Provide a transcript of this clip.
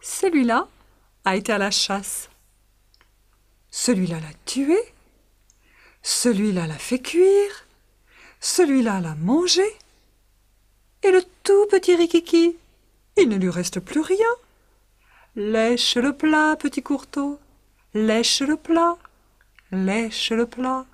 Celui-là a été à la chasse. Celui-là l'a tué. Celui-là l'a fait cuire. Celui-là l'a mangé. Et le tout petit Rikiki, il ne lui reste plus rien. Lèche le plat, petit courteau. Lèche le plat. Lèche le plat.